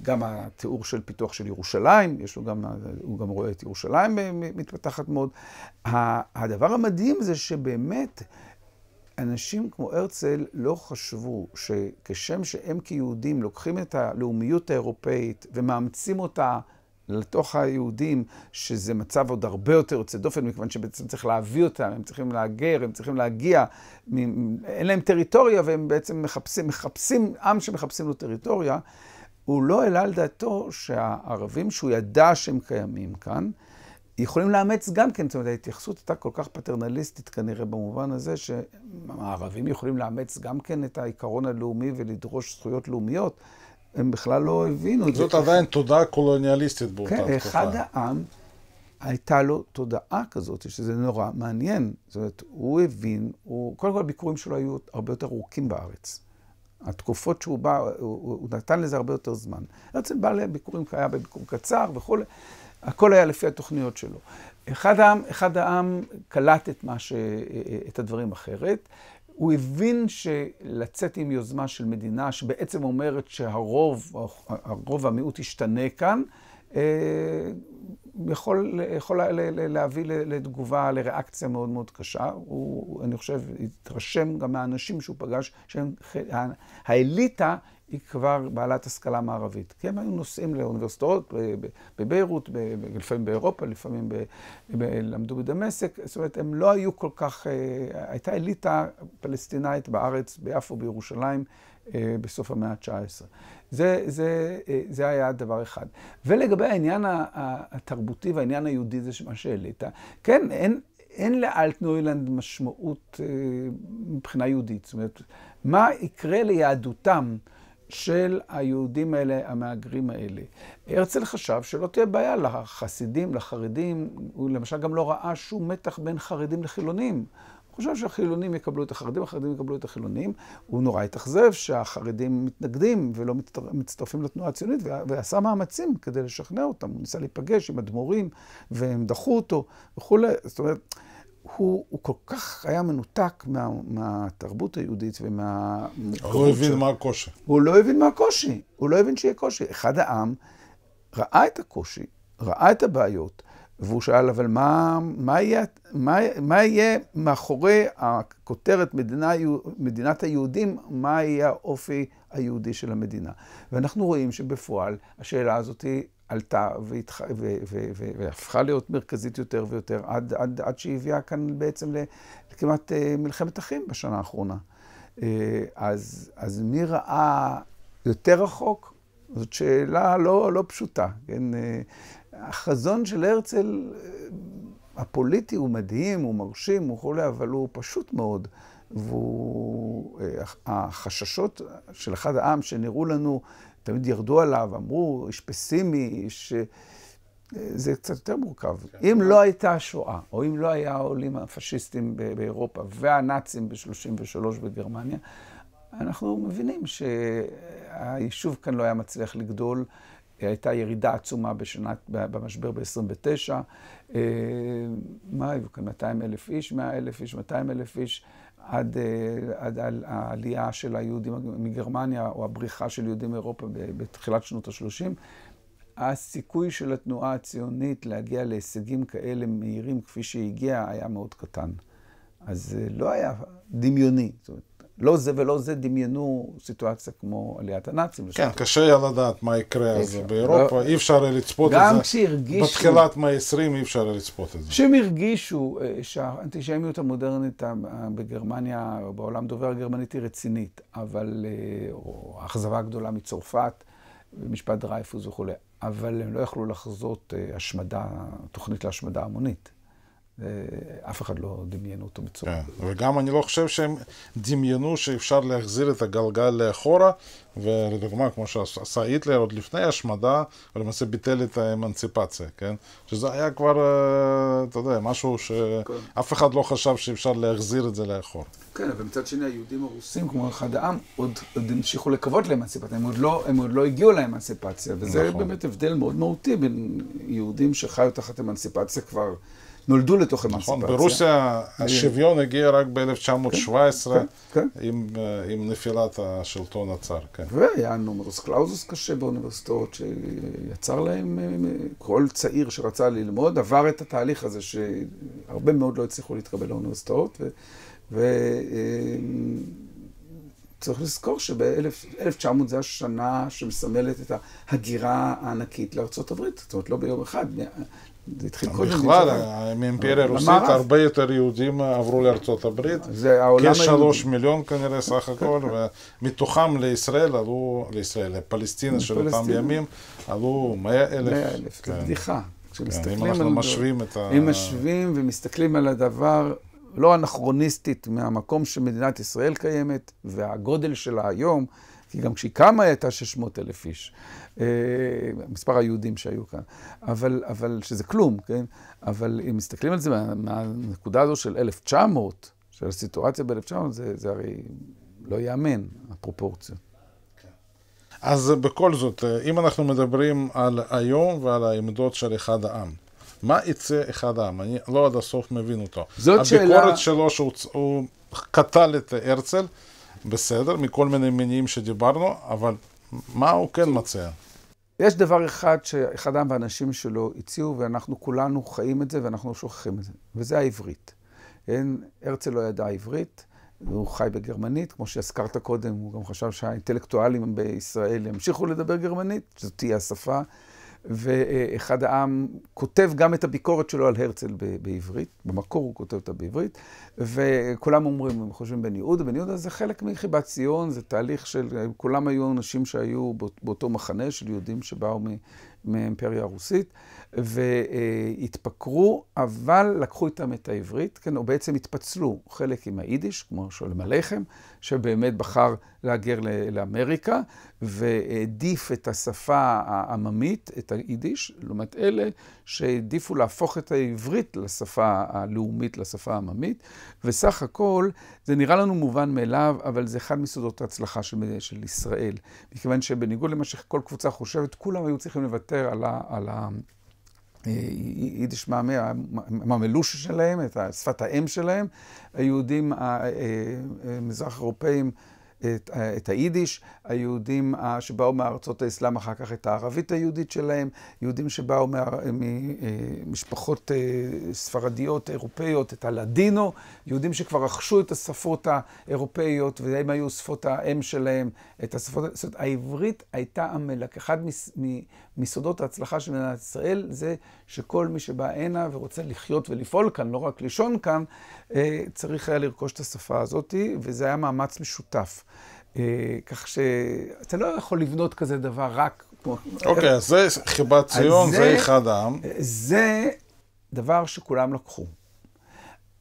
גם התיאור של פיתוח של ירושלים, יש לו גם, הוא גם רואה את ירושלים מתפתחת מאוד. הדבר המדהים זה שבאמת אנשים כמו הרצל לא חשבו שכשם שהם כיהודים לוקחים את הלאומיות האירופאית ומאמצים אותה לתוך היהודים, שזה מצב עוד הרבה יותר יוצא דופן, מכיוון שבעצם צריך להביא אותם, הם צריכים להגר, הם צריכים להגיע, אין להם טריטוריה והם בעצם מחפשים, מחפשים עם שמחפשים לו טריטוריה. הוא לא העלה על דעתו שהערבים, שהוא ידע שהם קיימים כאן, יכולים לאמץ גם כן, זאת אומרת, ההתייחסות הייתה כל כך פטרנליסטית כנראה במובן הזה, שהערבים יכולים לאמץ גם כן את העיקרון הלאומי ולדרוש זכויות לאומיות. הם בכלל לא הבינו את זה. זאת עדיין תודעה קולוניאליסטית באותה כן, תקופה. כן, אחד העם, הייתה לו תודעה כזאת, שזה נורא מעניין. זאת אומרת, הוא הבין, הוא, קודם כל הביקורים שלו היו הרבה יותר ארוכים בארץ. התקופות שהוא בא, הוא, הוא נתן לזה הרבה יותר זמן. הרצל בא לביקורים, היה בביקור קצר וכולי, הכל היה לפי התוכניות שלו. אחד העם, אחד העם קלט את, ש, את הדברים אחרת, הוא הבין שלצאת עם יוזמה של מדינה שבעצם אומרת שהרוב, הרוב והמיעוט ישתנה כאן, אה, יכול, יכול להביא לתגובה, לריאקציה מאוד מאוד קשה. הוא, אני חושב, התרשם גם מהאנשים שהוא פגש, שהם האליטה היא כבר בעלת השכלה מערבית. כי הם היו נוסעים לאוניברסיטאות, בביירות, לפעמים באירופה, לפעמים למדו בדמשק. זאת אומרת, הם לא היו כל כך... אה, הייתה אליטה פלסטינאית בארץ, ביפו, בירושלים, אה, בסוף המאה ה-19. זה, זה, אה, זה היה דבר אחד. ולגבי העניין התרבותי והעניין היהודי, זה מה שהעלית. כן, אין, אין לאלטנוילנד משמעות מבחינה יהודית. זאת אומרת, מה יקרה ליהדותם של היהודים האלה, המהגרים האלה. הרצל חשב שלא תהיה בעיה לחסידים, לחרדים, הוא למשל גם לא ראה שום מתח בין חרדים לחילונים. הוא חושב שהחילונים יקבלו את החרדים, החרדים יקבלו את החילונים. הוא נורא התאכזב שהחרדים מתנגדים ולא מצטרפים לתנועה הציונית, ועשה מאמצים כדי לשכנע אותם. הוא ניסה להיפגש עם אדמו"רים, והם דחו אותו וכולי. זאת אומרת... הוא, הוא כל כך היה מנותק מה, מהתרבות היהודית ומה... הוא לא הבין מה הקושי. הוא לא הבין מה הקושי, הוא לא הבין שיהיה קושי. אחד העם ראה את הקושי, ראה את הבעיות, והוא שאל, אבל מה, מה, יהיה, מה, מה יהיה מאחורי הכותרת מדינה, מדינת היהודים, מה יהיה האופי היהודי של המדינה? ואנחנו רואים שבפועל השאלה הזאת עלתה והתח... ו... ו... ו... והפכה להיות מרכזית יותר ויותר, עד, עד, עד שהיא הביאה כאן בעצם לכמעט אה, מלחמת אחים בשנה האחרונה. אה, אז, אז מי ראה יותר רחוק? זאת שאלה לא, לא פשוטה. כן? אה, החזון של הרצל הפוליטי הוא מדהים, הוא מרשים, הוא חולה, אבל הוא פשוט מאוד. והחששות של אחד העם שנראו לנו תמיד ירדו עליו, אמרו, איש פסימי, איש... אה, זה קצת יותר מורכב. כן. אם לא הייתה השואה, או אם לא היה העולים הפשיסטים באירופה והנאצים ב-33 בגרמניה, אנחנו מבינים שהיישוב כאן לא היה מצליח לגדול. הייתה ירידה עצומה בשנת, במשבר ב-29. אה, מה היו כאן? 200 אלף איש, 100 אלף איש, 200 אלף איש. עד, אה, עד, העלייה של היהודים מגרמניה, או הבריחה של יהודים מאירופה בתחילת שנות ה-30, הסיכוי של התנועה הציונית להגיע להישגים כאלה מהירים כפי שהיא היה מאוד קטן. אז אה, לא היה דמיוני. זאת אומרת, לא זה ולא זה דמיינו סיטואציה כמו עליית הנאצים. כן, לשבת. קשה היה לדעת מה יקרה אז באירופה, לא... אי אפשר היה לצפות את זה. גם כשהרגישו... בתחילת מאה ה-20 אי אפשר היה לצפות את זה. כשהם הרגישו אה, שהאנטישמיות המודרנית בגרמניה, או בעולם דובר הגרמנית היא רצינית, אבל, אה, או האכזבה הגדולה מצרפת, ומשפט דרייפוס וכולי, אבל הם לא יכלו לחזות אה, השמדה, תוכנית להשמדה המונית. אף אחד לא דמיין אותו בצורה. כן, וגם אני לא חושב שהם דמיינו שאפשר להחזיר את הגלגל לאחורה, ולדוגמה, כמו שעשה היטלר עוד לפני השמדה, הוא למעשה ביטל את האמנציפציה, כן? שזה היה כבר, אה, אתה יודע, משהו שאף אחד לא חשב שאפשר להחזיר את זה לאחור. כן, אבל מצד שני היהודים הרוסים, כמו אחד העם, עוד, עוד המשיכו לקוות לאמנציפציה, הם עוד לא, הם עוד לא הגיעו לאמנציפציה, וזה נכון. באמת הבדל מאוד מהותי בין יהודים שחיו תחת אמנציפציה כבר... נולדו לתוך אמנסיפציה. נכון, ברוסיה אה? השוויון הגיע רק ב-1917 כן, כן, כן. אה, עם נפילת השלטון הצאר. והיה נומרוס קלאוזוס קשה באוניברסיטאות, שיצר להם, אה, כל צעיר שרצה ללמוד עבר את התהליך הזה, שהרבה מאוד לא הצליחו להתקבל לאוניברסיטאות. צריך לזכור שב-1900 זה השנה שמסמלת את ההגירה הענקית לארה״ב, זאת אומרת, לא ביום אחד, זה התחיל לא קודם. בכלל, מאימפריה הרוסית הרבה יותר יהודים עברו לארצות הברית. זה העולם היהודי. כשלוש מיליון כנראה סך הכל, כן, ומתוכם כן. לישראל עלו, לישראל, לפלסטינה של אותם ימים, עלו מאה אלף. מאה אלף, זה כן. בדיחה. כשמסתכלים אם אנחנו משווים את ה... אם משווים ומסתכלים על הדבר לא אנכרוניסטית מהמקום שמדינת ישראל קיימת, והגודל שלה היום, כי גם כשהיא קמה היא הייתה 600 אלף איש, אה, מספר היהודים שהיו כאן, אבל, אבל שזה כלום, כן? אבל אם מסתכלים על זה מה, מהנקודה הזו של 1900, של הסיטואציה ב-1900, זה, זה הרי לא ייאמן, הפרופורציות. אז בכל זאת, אה, אם אנחנו מדברים על היום ועל העמדות של אחד העם, מה יצא אחד העם? אני לא עד הסוף מבין אותו. זאת הביקורת שאלה... הביקורת שלו שהוא קטל את הרצל, בסדר, מכל מיני מניעים שדיברנו, אבל מה הוא כן מציע? יש דבר אחד שאחד האנשים שלו הציעו, ואנחנו כולנו חיים את זה ואנחנו שוכחים את זה, וזה העברית. אין, הרצל לא ידע עברית, הוא חי בגרמנית, כמו שהזכרת קודם, הוא גם חשב שהאינטלקטואלים בישראל ימשיכו לדבר גרמנית, שזאת תהיה השפה ואחד העם כותב גם את הביקורת שלו על הרצל בעברית, במקור הוא כותב אותה בעברית, וכולם אומרים, הם חושבים בן יהודה, בן יהודה זה חלק מחיבת ציון, זה תהליך של, כולם היו אנשים שהיו באותו מחנה של יהודים שבאו מהאימפריה הרוסית, והתפקרו, אבל לקחו איתם את העברית, כן, או בעצם התפצלו, חלק עם היידיש, כמו שולם עליכם, שבאמת בחר להגר לאמריקה, והעדיף את השפה העממית, את היידיש, לעומת אלה שהעדיפו להפוך את העברית לשפה הלאומית, לשפה העממית, וסך הכל, זה נראה לנו מובן מאליו, אבל זה אחד מסודות ההצלחה של, של ישראל, מכיוון שבניגוד למה שכל קבוצה חושבת, כולם היו צריכים לוותר על ה... על ה אה, יידיש מהמה, מהמלוש שלהם, את שפת האם שלהם. היהודים המזרח אה, אה, אירופאים את, את היידיש, היהודים שבאו מארצות האסלאם אחר כך את הערבית היהודית שלהם, יהודים שבאו מה, אה, ממשפחות אה, אה, ספרדיות אירופאיות את הלדינו, יהודים שכבר רכשו את השפות האירופאיות והם היו שפות האם שלהם, את השפות... זאת אומרת, העברית הייתה המלק. אחד מיסודות ההצלחה של מדינת ישראל זה שכל מי שבא הנה ורוצה לחיות ולפעול כאן, לא רק לישון כאן, צריך היה לרכוש את השפה הזאת, וזה היה מאמץ משותף. אה, כך שאתה לא יכול לבנות כזה דבר רק כמו... אוקיי, אז זה חיבת ציון, זה אחד העם. אה, זה דבר שכולם לקחו.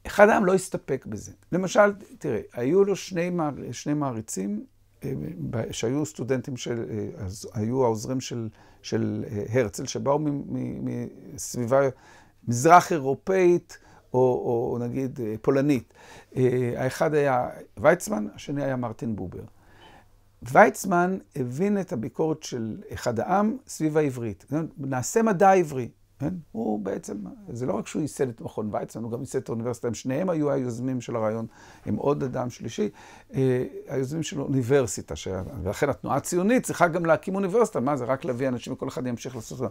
אחד העם לא הסתפק בזה. למשל, תראה, היו לו שני, מער, שני מעריצים אה, שהיו סטודנטים של, היו העוזרים של, של הרצל, שבאו מסביבה מזרח אירופאית, או, או, או נגיד אה, פולנית. אה, האחד היה ויצמן, השני היה מרטין בובר. ויצמן הבין את הביקורת של אחד העם סביב העברית. נעשה מדע עברי. כן? הוא בעצם, זה לא רק שהוא ייסד את מכון ויצמן, הוא גם ייסד את האוניברסיטה, הם שניהם היו היוזמים של הרעיון, עם עוד אדם שלישי, אה, היוזמים של אוניברסיטה, ולכן התנועה הציונית צריכה גם להקים אוניברסיטה, מה זה, רק להביא אנשים וכל אחד ימשיך לעשות את זה.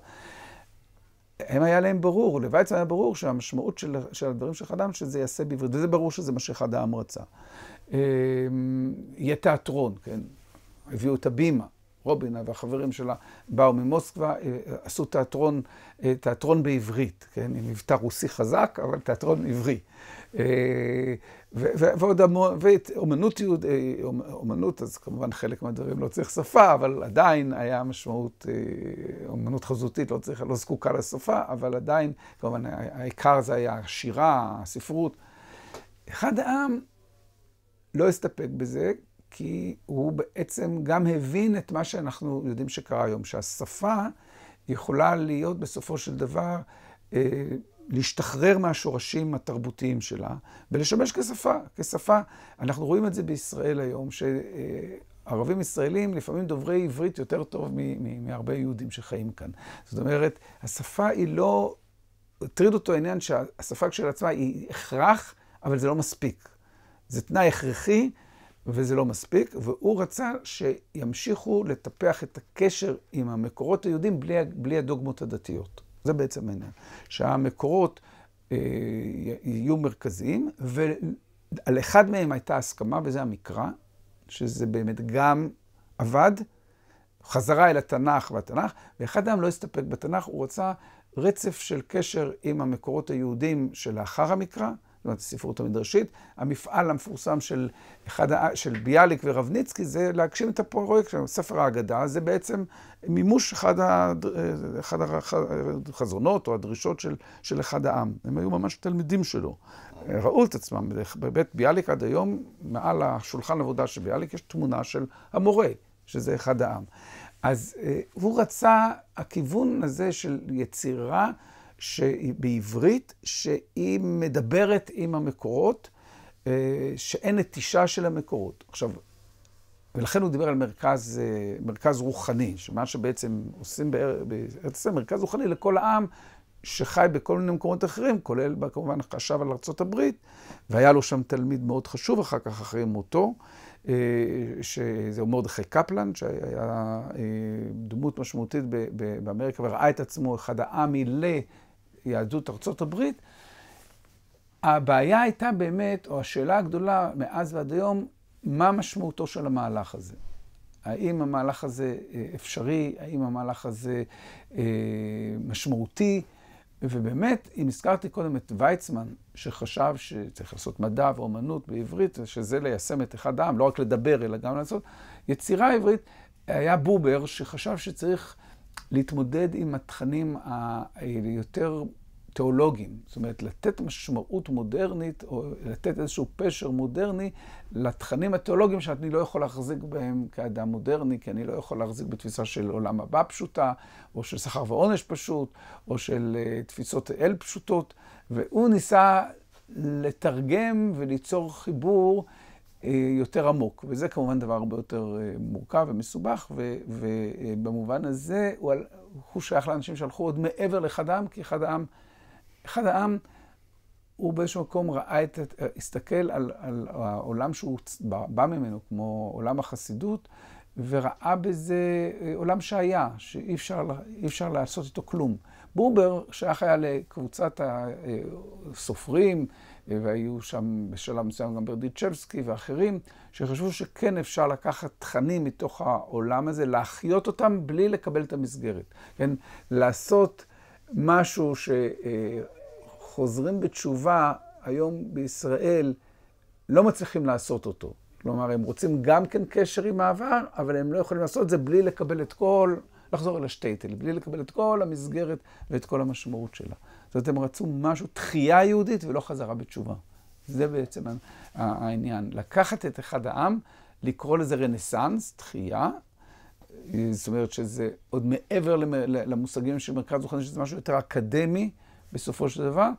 הם היה להם ברור, לוויצמן היה ברור שהמשמעות של, של הדברים של חדם, שזה יעשה בעברית, וזה ברור שזה מה שחדם רצה. אמ, יהיה תיאטרון, כן? הביאו את הבימה. רובינה והחברים שלה באו ממוסקבה, אה, עשו תיאטרון, אה, תיאטרון בעברית, כן? עם מבטא רוסי חזק, אבל תיאטרון עברי. אה, ועוד המון, ואומנות יהוד, אה, אומנות, אז כמובן חלק מהדברים לא צריך שפה, אבל עדיין היה משמעות, אה, אומנות חזותית לא, צריכה, לא זקוקה לשפה, אבל עדיין, כמובן העיקר זה היה השירה, הספרות. אחד העם לא הסתפק בזה, כי הוא בעצם גם הבין את מה שאנחנו יודעים שקרה היום, שהשפה יכולה להיות בסופו של דבר להשתחרר מהשורשים התרבותיים שלה ולשמש כשפה, כשפה. אנחנו רואים את זה בישראל היום, שערבים ישראלים לפעמים דוברי עברית יותר טוב מהרבה יהודים שחיים כאן. זאת אומרת, השפה היא לא... הטריד אותו העניין שהשפה כשלעצמה היא הכרח, אבל זה לא מספיק. זה תנאי הכרחי וזה לא מספיק, והוא רצה שימשיכו לטפח את הקשר עם המקורות היהודים בלי, בלי הדוגמות הדתיות. זה בעצם העניין. שהמקורות אה, יהיו מרכזיים, ועל אחד מהם הייתה הסכמה, וזה המקרא, שזה באמת גם עבד, חזרה אל התנ"ך והתנ"ך, ואחד מהם לא הסתפק בתנ"ך, הוא רצה רצף של קשר עם המקורות היהודים שלאחר המקרא. זאת אומרת, הספרות המדרשית. המפעל המפורסם של, אחד, של ביאליק ורבניצקי זה להגשים את הפרויקט של ספר ההגדה זה בעצם מימוש אחד, הד... אחד החזונות או הדרישות של, של אחד העם. הם היו ממש תלמידים שלו. ראו את עצמם, בבית ביאליק עד היום, מעל השולחן עבודה של ביאליק, יש תמונה של המורה, שזה אחד העם. אז אה, הוא רצה, הכיוון הזה של יצירה, ש... בעברית שהיא מדברת עם המקורות, אה, שאין נטישה של המקורות. עכשיו, ולכן הוא דיבר על מרכז, אה, מרכז רוחני, שמה שבעצם עושים בארץ ישראל, מרכז רוחני לכל העם שחי בכל מיני מקומות אחרים, כולל כמובן חשב על ארה"ב, והיה לו שם תלמיד מאוד חשוב אחר כך, אחרי מותו, אה, שזהו מרדכי קפלן, שהיה דמות משמעותית באמריקה וראה את עצמו אחד העמי ל... יהדות ארצות הברית, הבעיה הייתה באמת, או השאלה הגדולה מאז ועד היום, מה משמעותו של המהלך הזה? האם המהלך הזה אה, אפשרי? האם המהלך הזה אה, משמעותי? ובאמת, אם הזכרתי קודם את ויצמן, שחשב שצריך לעשות מדע ואומנות בעברית, שזה ליישם את אחד העם, לא רק לדבר, אלא גם לעשות יצירה עברית, היה בובר שחשב שצריך להתמודד עם התכנים היותר תיאולוגיים. זאת אומרת, לתת משמעות מודרנית, או לתת איזשהו פשר מודרני לתכנים התיאולוגיים שאני לא יכול להחזיק בהם כאדם מודרני, כי אני לא יכול להחזיק בתפיסה של עולם הבא פשוטה, או של שכר ועונש פשוט, או של אה, תפיסות אל פשוטות. והוא ניסה לתרגם וליצור חיבור אה, יותר עמוק, וזה כמובן דבר הרבה יותר אה, מורכב ומסובך, ו, ובמובן אה, הזה הוא, הוא שייך לאנשים שהלכו עוד מעבר לאחד העם, כי אחד העם, אחד העם הוא באיזשהו מקום ראה את, הסתכל על, על העולם שהוא בא ממנו, כמו עולם החסידות, וראה בזה עולם שהיה, שאי אפשר, אפשר לעשות איתו כלום. בובר שייך היה לקבוצת הסופרים, והיו שם בשלב מסוים גם ברדיצ'בסקי ואחרים, שחשבו שכן אפשר לקחת תכנים מתוך העולם הזה, להחיות אותם בלי לקבל את המסגרת. כן, לעשות משהו שחוזרים בתשובה היום בישראל, לא מצליחים לעשות אותו. כלומר, הם רוצים גם כן קשר עם העבר, אבל הם לא יכולים לעשות את זה בלי לקבל את כל לחזור אל השטייטל, בלי לקבל את כל המסגרת ואת כל המשמעות שלה. זאת אומרת, הם רצו משהו, תחייה יהודית ולא חזרה בתשובה. זה בעצם העניין. לקחת את אחד העם, לקרוא לזה רנסאנס, תחייה, זאת אומרת שזה עוד מעבר למושגים של מרכז רוחני, שזה משהו יותר אקדמי בסופו של דבר,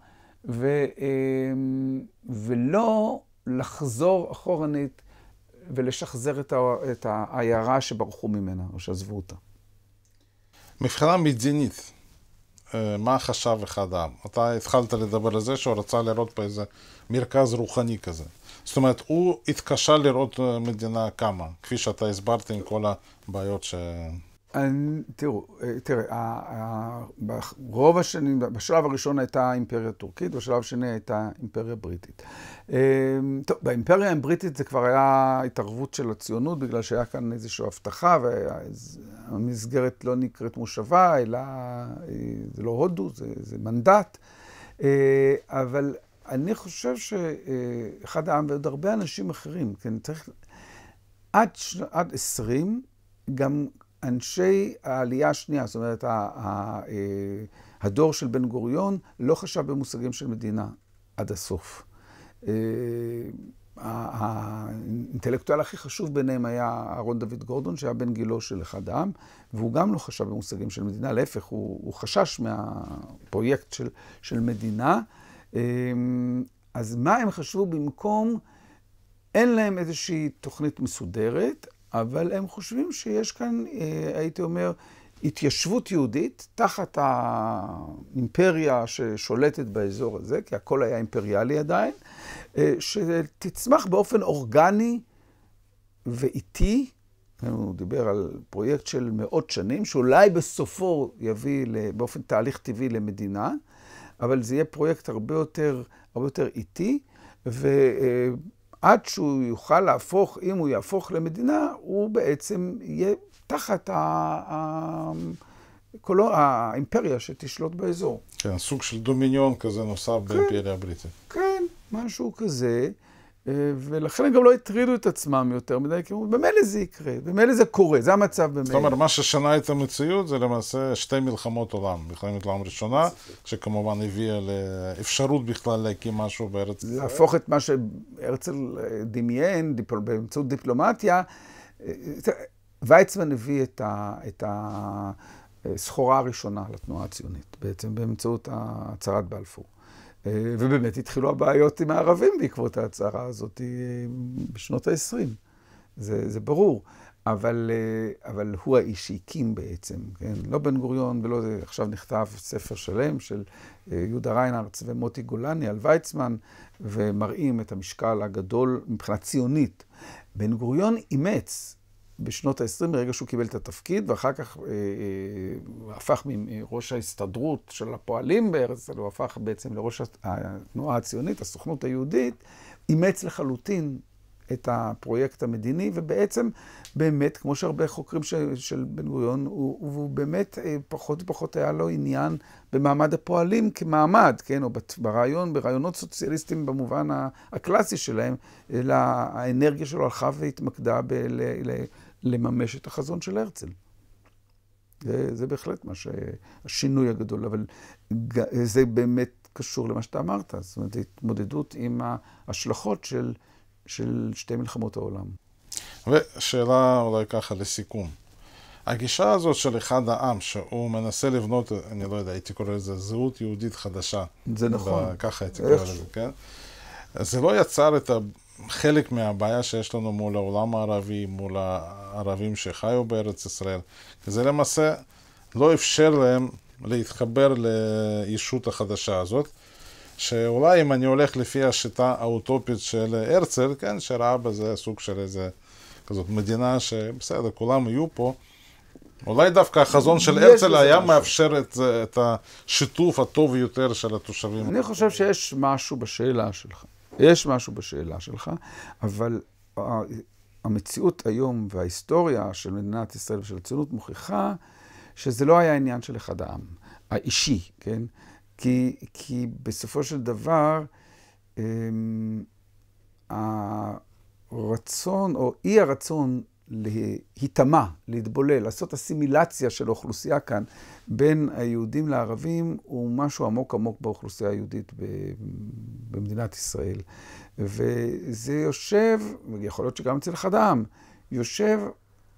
ו, אמ, ולא לחזור אחורנית ולשחזר את העיירה שברחו ממנה או שעזבו אותה. מבחינה מדינית, אה, מה חשב אחד העם? אתה התחלת לדבר על זה שהוא רצה לראות פה איזה מרכז רוחני כזה. זאת אומרת, הוא התקשה לראות אה, מדינה קמה, כפי שאתה הסברת עם כל הבעיות ש... תראו, אה, תראה, ברוב השנים, בשלב הראשון הייתה אימפריה טורקית, בשלב השני הייתה אימפריה בריטית. אה, טוב, באימפריה הבריטית זה כבר היה התערבות של הציונות, בגלל שהיה כאן איזושהי הבטחה, והמסגרת לא נקראת מושבה, אלא אה, זה לא הודו, זה, זה מנדט. אבל אני חושב שאחד העם, ועוד הרבה אנשים אחרים, כן, צריך... עד, עד 20, גם אנשי העלייה השנייה, זאת אומרת, אה, הדור של בן גוריון לא חשב במושגים של מדינה עד הסוף. אה, האינטלקטואל הכי חשוב ביניהם היה אהרון דוד גורדון, שהיה בן גילו של אחד העם, והוא גם לא חשב במושגים של מדינה, להפך, הוא, הוא חשש מהפרויקט של, של מדינה. אה, אז מה הם חשבו במקום, אין להם איזושהי תוכנית מסודרת, אבל הם חושבים שיש כאן, אה, הייתי אומר, התיישבות יהודית תחת האימפריה ששולטת באזור הזה, כי הכל היה אימפריאלי עדיין, אה, שתצמח באופן אורגני ואיטי. הוא דיבר על פרויקט של מאות שנים, שאולי בסופו יביא באופן תהליך טבעי למדינה, אבל זה יהיה פרויקט הרבה יותר, הרבה יותר איטי, ו... אה, עד שהוא יוכל להפוך, אם הוא יהפוך למדינה, הוא בעצם יהיה תחת ה... האימפריה שתשלוט באזור. כן, סוג של דומיניון כזה נוסף כן, באימפריה הבריטית. כן, משהו כזה. אה, ולכן הם גם לא הטרידו את עצמם יותר מדי, כי אמרו, במילא זה יקרה, במילא זה קורה, זה המצב במילא. זאת אומרת, מה ששנה את המציאות זה למעשה שתי מלחמות עולם. מלחמת העולם הראשונה, שכמובן הביאה לאפשרות בכלל להקים משהו בארץ ישראל. להפוך את מה שהרצל אה, דמיין דיפל... באמצעות דיפלומטיה. אה, ויצמן הביא את, ה... את הסחורה הראשונה לתנועה הציונית, בעצם באמצעות הצהרת בלפור. אה, ובאמת התחילו הבעיות עם הערבים בעקבות ההצהרה הזאת אה, בשנות ה-20. זה, זה ברור. אבל, אה, אבל הוא האיש שהקים בעצם, כן? לא בן גוריון ולא זה. עכשיו נכתב ספר שלם של יהודה ריינהרץ ומוטי גולני על ויצמן, ומראים את המשקל הגדול מבחינה ציונית. בן גוריון אימץ בשנות ה-20, מרגע שהוא קיבל את התפקיד, ואחר כך אה, אה, הפך מראש אה, ההסתדרות של הפועלים בארץ, הוא לא הפך בעצם לראש התנועה הציונית, הסוכנות היהודית, אימץ לחלוטין את הפרויקט המדיני, ובעצם באמת, כמו שהרבה חוקרים של, של בן גוריון, הוא, הוא באמת אה, פחות ופחות היה לו עניין במעמד הפועלים כמעמד, כן, או ברעיון, ברעיונות סוציאליסטיים במובן הקלאסי שלהם, אלא האנרגיה שלו הלכה והתמקדה ב... ל, ל, לממש את החזון של הרצל. זה, זה בהחלט מה ש... השינוי הגדול, אבל זה באמת קשור למה שאתה אמרת, זאת אומרת, התמודדות עם ההשלכות של, של שתי מלחמות העולם. ושאלה אולי ככה לסיכום. הגישה הזאת של אחד העם, שהוא מנסה לבנות, אני לא יודע, הייתי קורא לזה זהות יהודית חדשה. זה נכון. ככה הייתי קורא לזה, כן? זה לא יצר את ה... חלק מהבעיה שיש לנו מול העולם הערבי, מול הערבים שחיו בארץ ישראל, זה למעשה לא אפשר להם להתחבר לישות החדשה הזאת, שאולי אם אני הולך לפי השיטה האוטופית של הרצל, כן, שראה בזה סוג של איזה כזאת מדינה שבסדר, כולם יהיו פה, אולי דווקא החזון של הרצל היה משהו. מאפשר את, את השיתוף הטוב יותר של התושבים. אני חושב שיש משהו בשאלה שלך. יש משהו בשאלה שלך, אבל המציאות היום וההיסטוריה של מדינת ישראל ושל הציונות מוכיחה שזה לא היה עניין של אחד העם, האישי, כן? כי, כי בסופו של דבר, אמ, הרצון או אי הרצון להיטמע, להתבולל, לעשות אסימילציה של האוכלוסייה כאן בין היהודים לערבים, הוא משהו עמוק עמוק באוכלוסייה היהודית במדינת ישראל. וזה יושב, ויכול להיות שגם אצל חדם, יושב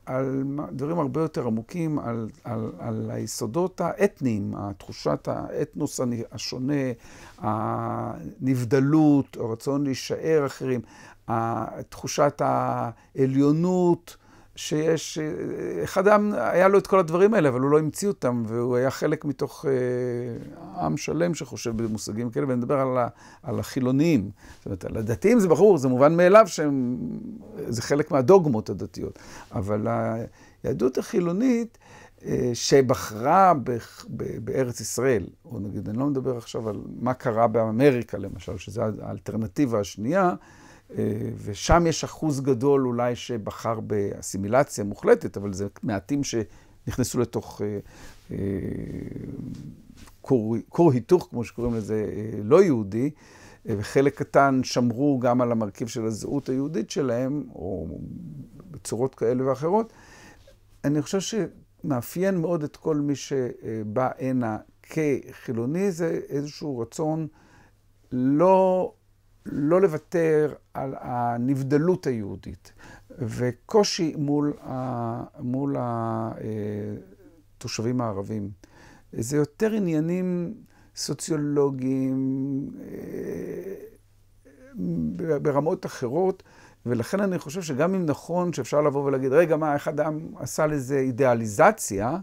על דברים הרבה יותר עמוקים, על, על, על היסודות האתניים, תחושת האתנוס השונה, הנבדלות, הרצון להישאר אחרים. תחושת העליונות, שיש, אחד העם, היה לו את כל הדברים האלה, אבל הוא לא המציא אותם, והוא היה חלק מתוך אה, עם שלם שחושב במושגים כאלה, ואני מדבר על, ה, על החילונים. זאת אומרת, על הדתיים זה ברור, זה מובן מאליו שהם, זה חלק מהדוגמות הדתיות. אבל היהדות החילונית, אה, שבחרה ב, ב, בארץ ישראל, או נגיד, אני לא מדבר עכשיו על מה קרה באמריקה, למשל, שזו האלטרנטיבה השנייה, אה, ושם יש אחוז גדול אולי שבחר באסימילציה מוחלטת, אבל זה מעטים שנכנסו לתוך כור אה, אה, היתוך, כמו שקוראים לזה, לא יהודי, וחלק קטן שמרו גם על המרכיב של הזהות היהודית שלהם, או בצורות כאלה ואחרות. אני חושב שמאפיין מאוד את כל מי שבא הנה כחילוני, זה איזשהו רצון לא לא לוותר על הנבדלות היהודית וקושי מול, ה, מול התושבים אה, הערבים. זה יותר עניינים סוציולוגיים אה, ברמות אחרות, ולכן אני חושב שגם אם נכון שאפשר לבוא ולהגיד, רגע, מה, איך אדם עשה לזה אידיאליזציה,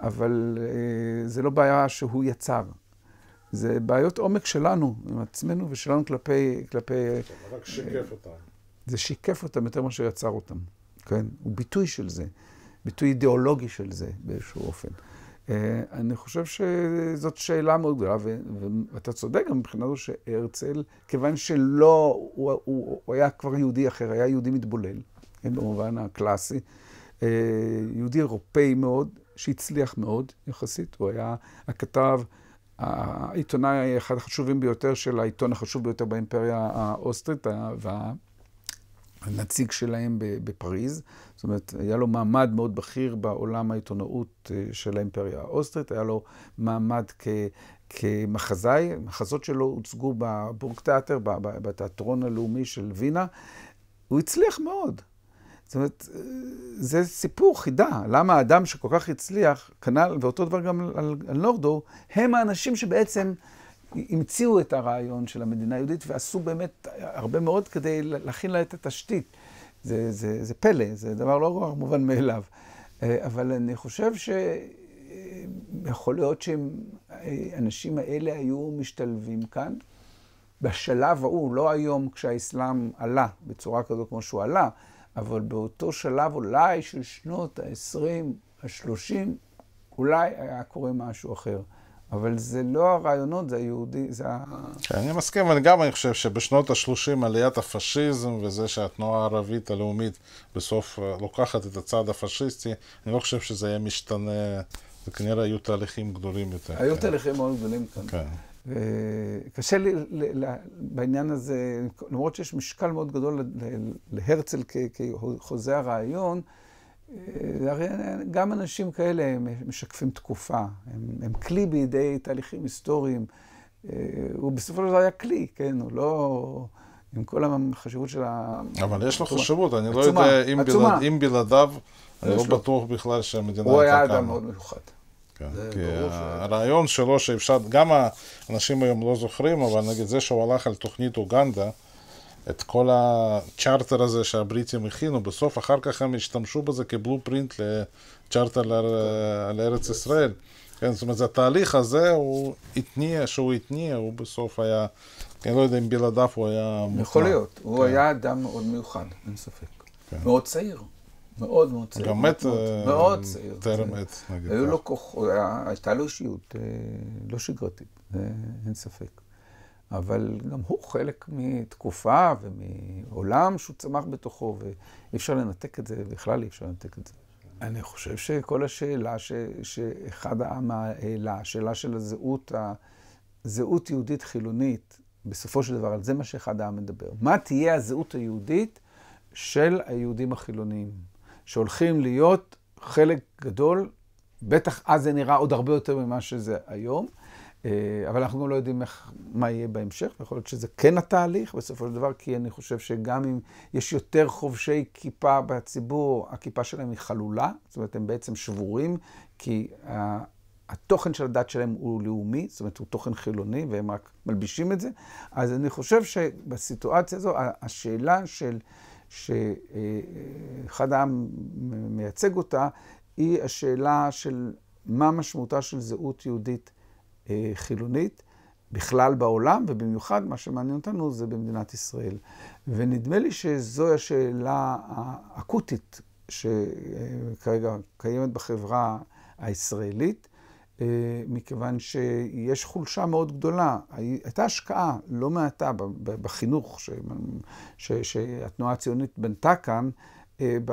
אבל אה, זה לא בעיה שהוא יצר. זה בעיות עומק שלנו, עם עצמנו ושלנו כלפי... כלפי זה רק שיקף אותם. זה שיקף אותם יותר מאשר יצר אותם, כן? הוא ביטוי של זה, ביטוי אידיאולוגי של זה באיזשהו אופן. אה, אני חושב שזאת שאלה מאוד גדולה, ואתה צודק גם מבחינה זו שהרצל, כיוון שלא, הוא, הוא, הוא היה כבר יהודי אחר, היה יהודי מתבולל, כן, במובן הקלאסי, אה, יהודי אירופאי מאוד, שהצליח מאוד יחסית, הוא היה הכתב... העיתונאי אחד החשובים ביותר של העיתון החשוב ביותר באימפריה האוסטרית, והנציג שלהם בפריז. זאת אומרת, היה לו מעמד מאוד בכיר בעולם העיתונאות אה, של האימפריה האוסטרית, היה לו מעמד כ... כמחזאי, המחזות שלו הוצגו בבורג תיאטר, בתיאטרון הלאומי של וינה. הוא הצליח מאוד. זאת אומרת, זה סיפור חידה, למה האדם שכל כך הצליח, כנ"ל, ואותו דבר גם על, על נורדו, הם האנשים שבעצם המציאו את הרעיון של המדינה היהודית ועשו באמת הרבה מאוד כדי להכין לה את התשתית. זה, זה, זה פלא, זה דבר לא כל כך מובן מאליו. אבל אני חושב שיכול להיות שהאנשים האלה היו משתלבים כאן. בשלב ההוא, לא היום כשהאסלאם עלה בצורה כזו כמו שהוא עלה, אבל באותו שלב אולי של שנות ה-20, ה-30, אולי היה קורה משהו אחר. אבל זה לא הרעיונות, זה היהודי, זה ה... כן, אני מסכים, אבל גם אני חושב שבשנות ה-30 עליית הפשיזם וזה שהתנועה הערבית הלאומית בסוף אה, לוקחת את הצד הפשיסטי, אני לא חושב שזה יהיה משתנה, זה כנראה היו תהליכים גדולים יותר. היו כן. תהליכים מאוד גדולים כאן. כן. וקשה לי בעניין הזה, למרות שיש משקל מאוד גדול להרצל כחוזה הרעיון, אה, הרי גם אנשים כאלה הם משקפים תקופה, הם, הם כלי בידי תהליכים היסטוריים. אה, הוא בסופו של דבר היה כלי, כן, הוא לא... עם כל החשיבות של ה... אבל יש לו חשיבות, אני לא עצומה, לא יודע אם, בלעד, אם בלעדיו, אני לא לו. בטוח בכלל שהמדינה הייתה קמה. הוא היה אדם מאוד מיוחד. דווקא. כן. כי הרעיון שלו שאפשר, גם האנשים היום לא זוכרים, אבל נגיד זה שהוא הלך על תוכנית אוגנדה, את כל הצ'רטר הזה שהבריטים הכינו, בסוף אחר כך הם השתמשו בזה כבלופרינט לצ'רטר על כן. ארץ ישראל. כן, זאת אומרת, התהליך הזה, הוא התניע, שהוא התניע, הוא בסוף היה, אני לא יודע אם בלעדיו הוא היה מוכן. יכול להיות, הוא כן. היה אדם מאוד מיוחד, אין ספק. מאוד צעיר. מאוד מאוד צעיר. גם מת אה, מאוד צעיר. טרם עת, נגיד. היו לו כוחות, הייתה לו אישיות אה, לא שגרתית, אה, אין ספק. אבל גם הוא חלק מתקופה ומעולם שהוא צמח בתוכו, ואי אפשר לנתק את זה, בכלל אי אפשר לנתק את זה. אני חושב שכל השאלה ש, שאחד העם העלה, השאלה של הזהות, הזהות יהודית חילונית, בסופו של דבר, על זה מה שאחד העם מדבר. מה תהיה הזהות היהודית של היהודים החילוניים? שהולכים להיות חלק גדול, בטח אז זה נראה עוד הרבה יותר ממה שזה היום, אה, אבל אנחנו גם לא יודעים איך, מה יהיה בהמשך, ויכול להיות שזה כן התהליך בסופו של דבר, כי אני חושב שגם אם יש יותר חובשי כיפה בציבור, הכיפה שלהם היא חלולה, זאת אומרת, הם בעצם שבורים, כי התוכן של הדת שלהם הוא לאומי, זאת אומרת, הוא תוכן חילוני, והם רק מלבישים את זה. אז אני חושב שבסיטואציה הזו, השאלה של... שאחד העם מייצג אותה, היא השאלה של מה משמעותה של זהות יהודית אה, חילונית. בכלל בעולם, ובמיוחד מה שמעניין אותנו זה במדינת ישראל. ונדמה לי שזוהי השאלה האקוטית שכרגע אה, קיימת בחברה הישראלית, אה, מכיוון שיש חולשה מאוד גדולה. הייתה השקעה לא מעטה בחינוך ש... ש... שהתנועה הציונית בנתה כאן, אה, ב...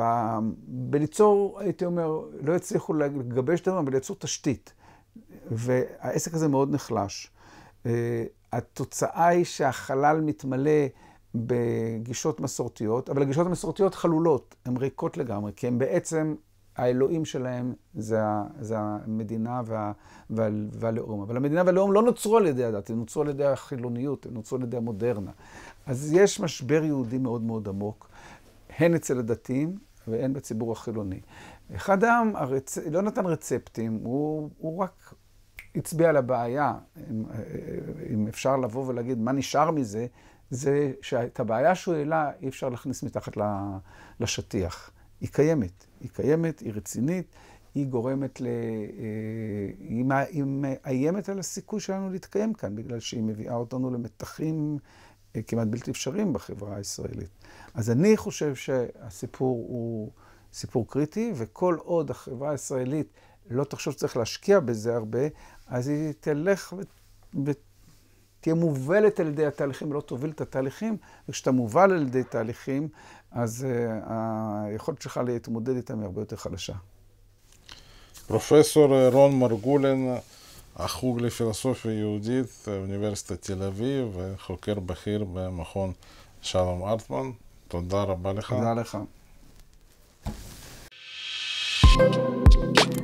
בליצור, הייתי אומר, לא הצליחו לגבש את הדברים, אבל ליצור תשתית. והעסק הזה מאוד נחלש. אה, התוצאה היא שהחלל מתמלא בגישות מסורתיות, אבל הגישות המסורתיות חלולות, הן ריקות לגמרי, כי הן בעצם האלוהים שלהם זה, זה המדינה וה, וה, והלאום. אבל המדינה והלאום לא נוצרו על ידי הדת, הם נוצרו על ידי החילוניות, הם נוצרו על ידי המודרנה. אז יש משבר יהודי מאוד מאוד עמוק, הן אצל הדתיים והן בציבור החילוני. אחד העם הרצ... לא נתן רצפטים, הוא, הוא רק הצביע על הבעיה. אם, אם אפשר לבוא ולהגיד מה נשאר מזה, זה שאת הבעיה שהוא העלה אי אפשר להכניס מתחת לשטיח. היא קיימת. היא קיימת, היא רצינית, היא גורמת ל... אה, היא, מאיימת על הסיכוי שלנו להתקיים כאן, בגלל שהיא מביאה אותנו למתחים אה, כמעט בלתי אפשריים בחברה הישראלית. אז אני חושב שהסיפור הוא סיפור קריטי, וכל עוד החברה הישראלית לא תחשוב שצריך להשקיע בזה הרבה, אז היא תלך ותהיה מובלת על ידי התהליכים, לא תוביל את התהליכים, וכשאתה מובל על ידי תהליכים, אז uh, היכולת שלך להתמודד איתם היא הרבה יותר חלשה. פרופסור אה, רון מרגולין, החוג לפילוסופיה יהודית, אה, אוניברסיטת תל אביב, חוקר בכיר במכון שלום ארטמן, תודה רבה לך. תודה לך. thank you